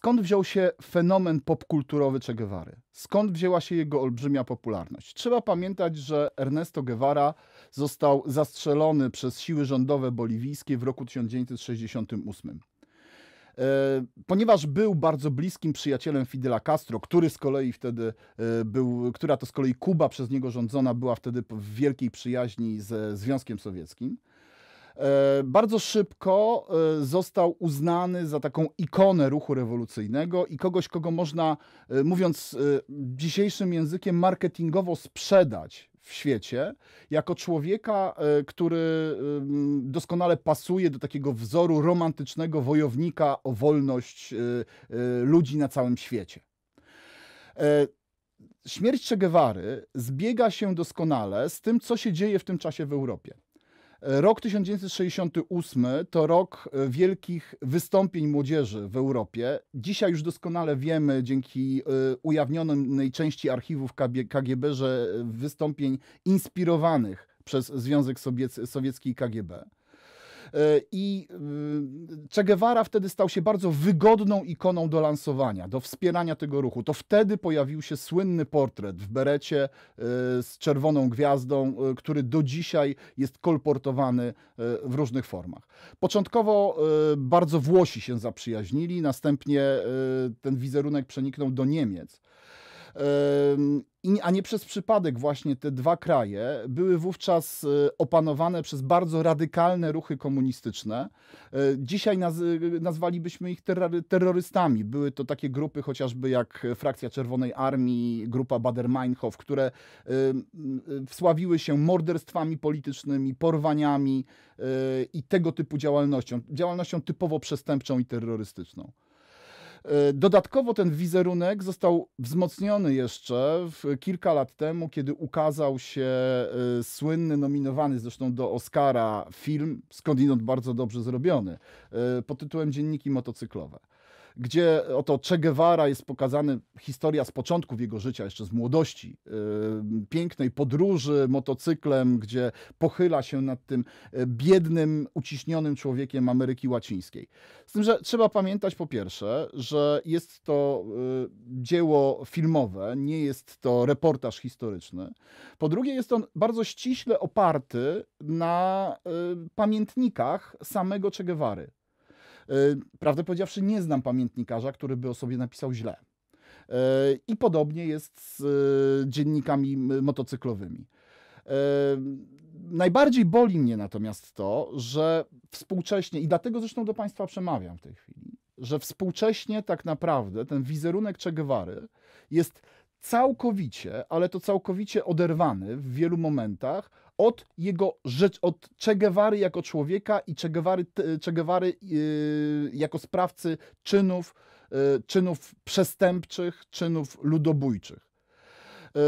Skąd wziął się fenomen popkulturowy Che Guevary? Skąd wzięła się jego olbrzymia popularność? Trzeba pamiętać, że Ernesto Guevara został zastrzelony przez siły rządowe boliwijskie w roku 1968. E, ponieważ był bardzo bliskim przyjacielem Fidela Castro, który z kolei wtedy e, był, która to z kolei Kuba przez niego rządzona była wtedy w wielkiej przyjaźni ze Związkiem Sowieckim, E, bardzo szybko e, został uznany za taką ikonę ruchu rewolucyjnego i kogoś, kogo można, e, mówiąc dzisiejszym językiem, marketingowo sprzedać w świecie, jako człowieka, który doskonale pasuje do takiego wzoru romantycznego wojownika o wolność ludzi na całym świecie. Śmierć Che Guevary zbiega się doskonale z tym, co się dzieje w tym czasie w Europie. Rok 1968 to rok e, wielkich wystąpień młodzieży w Europie. Dzisiaj już doskonale wiemy, dzięki e, ujawnionej części archiwów KGB, że e, wystąpień inspirowanych przez Związek Sowiecki i KGB. E, I mm, Che Guevara wtedy stał się bardzo wygodną ikoną do lansowania, do wspierania tego ruchu. To wtedy pojawił się słynny portret w berecie e, z czerwoną gwiazdą, e, który do dzisiaj jest kolportowany w różnych formach. Początkowo bardzo Włosi się zaprzyjaźnili, następnie ten wizerunek przeniknął do Niemiec a nie przez przypadek właśnie te dwa kraje były wówczas e, opanowane przez bardzo radykalne ruchy komunistyczne. E, dzisiaj naz nazwalibyśmy ich terrory terrorystami. Były to takie grupy chociażby jak Frakcja Czerwonej Armii, grupa Bader-Meinhof, które e, wsławiły się morderstwami politycznymi, porwaniami i tego typu działalnością. Działalnością typowo przestępczą i terrorystyczną. E, dodatkowo ten wizerunek został wzmocniony jeszcze kilka lat temu, kiedy ukazał się e, słynny, nominowany zresztą do Oscara film, skądinąd bardzo dobrze zrobiony, e, pod tytułem Dzienniki motocyklowe gdzie oto Che Guevara jest pokazany, historia z początków jego życia, jeszcze z młodości, y, pięknej podróży motocyklem, gdzie pochyla się nad tym y, biednym, uciśnionym człowiekiem Ameryki Łacińskiej. Z tym, że trzeba pamiętać po pierwsze, że jest to y, dzieło filmowe, nie jest to reportaż historyczny. Po drugie, jest on bardzo ściśle oparty na pamiętnikach samego Che Guevary. E, prawdę powiedziawszy, nie znam pamiętnikarza, który by o sobie napisał źle. E, I podobnie jest z e, dziennikami motocyklowymi. Najbardziej boli mnie natomiast to, że współcześnie, i dlatego zresztą do Państwa przemawiam w tej chwili, że współcześnie tak naprawdę ten wizerunek Che Guevary jest całkowicie, ale to całkowicie oderwany w wielu momentach od jego rzecz, od Che Guevary jako człowieka i Che Guevary, che Guevary yy, jako sprawcy czynów, yy, czynów przestępczych, czynów ludobójczych. Yy,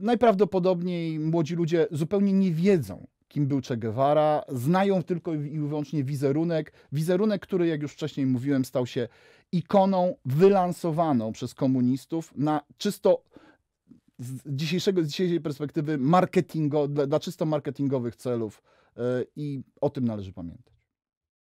najprawdopodobniej młodzi ludzie zupełnie nie wiedzą, kim był Che Guevara, znają tylko i wyłącznie wizerunek. Wizerunek, który, jak już wcześniej mówiłem, stał się ikoną wylansowaną przez komunistów na czysto z, dzisiejszego, z dzisiejszej perspektywy marketingo, dla, dla czysto marketingowych celów e, i o tym należy pamiętać.